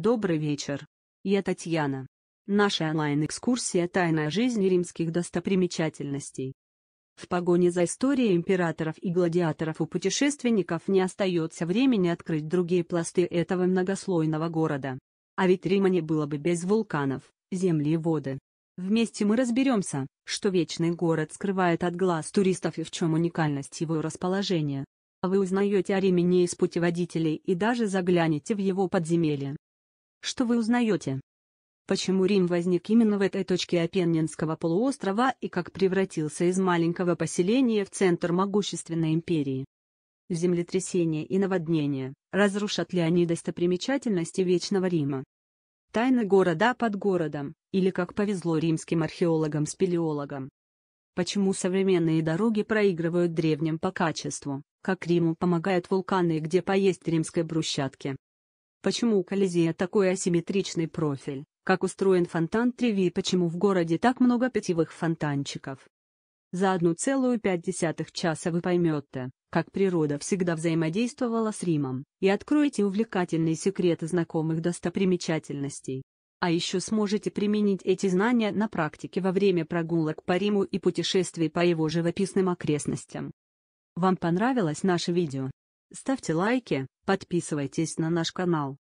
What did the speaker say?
Добрый вечер. Я Татьяна. Наша онлайн-экскурсия «Тайная жизнь римских достопримечательностей». В погоне за историей императоров и гладиаторов у путешественников не остается времени открыть другие пласты этого многослойного города. А ведь Рима не было бы без вулканов, земли и воды. Вместе мы разберемся, что вечный город скрывает от глаз туристов и в чем уникальность его расположения. А Вы узнаете о Риме не из путеводителей и даже заглянете в его подземелье. Что вы узнаете? Почему Рим возник именно в этой точке Апеннинского полуострова и как превратился из маленького поселения в центр могущественной империи? Землетрясения и наводнения, разрушат ли они достопримечательности Вечного Рима? Тайны города под городом, или как повезло римским археологам-спелеологам. Почему современные дороги проигрывают древним по качеству, как Риму помогают вулканы и где поесть римской брусчатке? Почему у Колизея такой асимметричный профиль? Как устроен фонтан Треви и почему в городе так много питьевых фонтанчиков? За 1,5 часа вы поймете, как природа всегда взаимодействовала с Римом, и откроете увлекательные секреты знакомых достопримечательностей. А еще сможете применить эти знания на практике во время прогулок по Риму и путешествий по его живописным окрестностям. Вам понравилось наше видео? Ставьте лайки, подписывайтесь на наш канал.